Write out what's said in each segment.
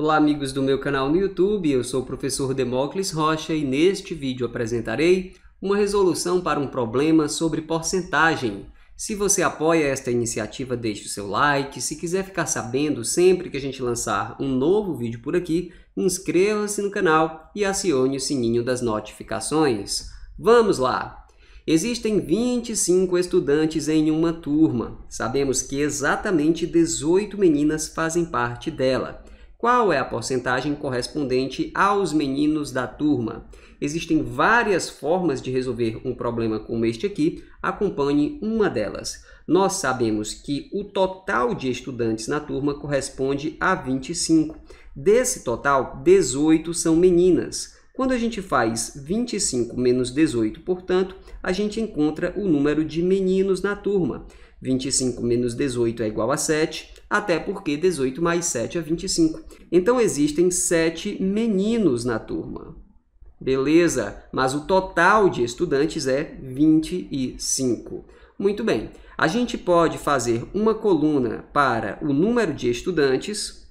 Olá amigos do meu canal no YouTube, eu sou o professor Demócles Rocha e neste vídeo apresentarei uma resolução para um problema sobre porcentagem. Se você apoia esta iniciativa, deixe o seu like. Se quiser ficar sabendo sempre que a gente lançar um novo vídeo por aqui, inscreva-se no canal e acione o sininho das notificações. Vamos lá! Existem 25 estudantes em uma turma. Sabemos que exatamente 18 meninas fazem parte dela. Qual é a porcentagem correspondente aos meninos da turma? Existem várias formas de resolver um problema como este aqui, acompanhe uma delas. Nós sabemos que o total de estudantes na turma corresponde a 25. Desse total, 18 são meninas. Quando a gente faz 25 menos 18, portanto, a gente encontra o número de meninos na turma. 25 menos 18 é igual a 7, até porque 18 mais 7 é 25. Então, existem 7 meninos na turma. Beleza, mas o total de estudantes é 25. Muito bem, a gente pode fazer uma coluna para o número de estudantes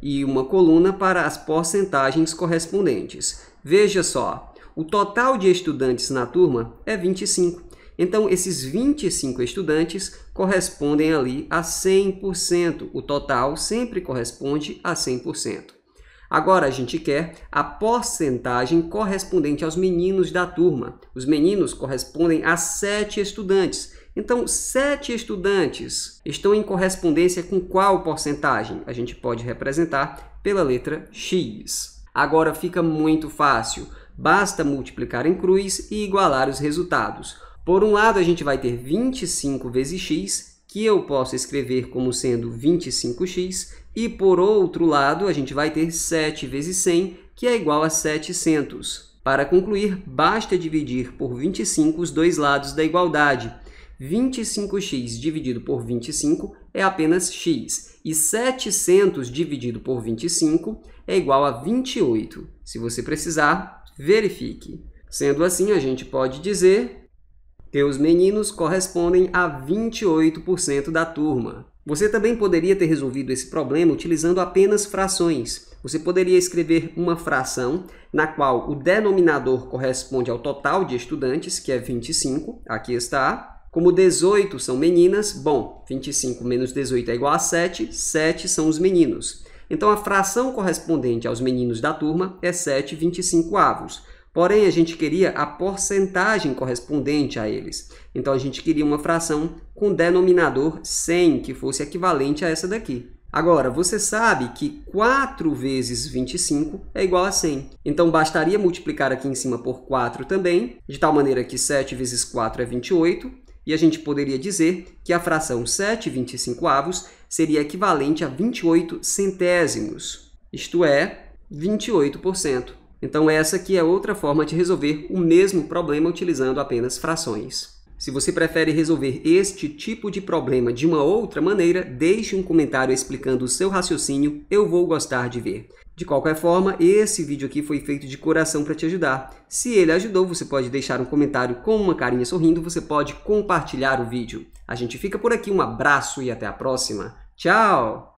e uma coluna para as porcentagens correspondentes. Veja só, o total de estudantes na turma é 25. Então, esses 25 estudantes correspondem ali a 100%. O total sempre corresponde a 100%. Agora, a gente quer a porcentagem correspondente aos meninos da turma. Os meninos correspondem a 7 estudantes. Então, 7 estudantes estão em correspondência com qual porcentagem? A gente pode representar pela letra X. Agora fica muito fácil, basta multiplicar em cruz e igualar os resultados. Por um lado, a gente vai ter 25 vezes x, que eu posso escrever como sendo 25x, e por outro lado, a gente vai ter 7 vezes 100, que é igual a 700. Para concluir, basta dividir por 25 os dois lados da igualdade. 25x dividido por 25 é apenas x, e 700 dividido por 25 é igual a 28. Se você precisar, verifique. Sendo assim, a gente pode dizer que os meninos correspondem a 28% da turma. Você também poderia ter resolvido esse problema utilizando apenas frações. Você poderia escrever uma fração na qual o denominador corresponde ao total de estudantes, que é 25, aqui está, como 18 são meninas, bom, 25 menos 18 é igual a 7, 7 são os meninos. Então, a fração correspondente aos meninos da turma é 7 25 avos. Porém, a gente queria a porcentagem correspondente a eles. Então, a gente queria uma fração com denominador 100, que fosse equivalente a essa daqui. Agora, você sabe que 4 vezes 25 é igual a 100. Então, bastaria multiplicar aqui em cima por 4 também, de tal maneira que 7 vezes 4 é 28, e a gente poderia dizer que a fração 7 25 avos seria equivalente a 28 centésimos, isto é, 28%. Então essa aqui é outra forma de resolver o mesmo problema utilizando apenas frações. Se você prefere resolver este tipo de problema de uma outra maneira, deixe um comentário explicando o seu raciocínio, eu vou gostar de ver. De qualquer forma, esse vídeo aqui foi feito de coração para te ajudar. Se ele ajudou, você pode deixar um comentário com uma carinha sorrindo, você pode compartilhar o vídeo. A gente fica por aqui, um abraço e até a próxima. Tchau!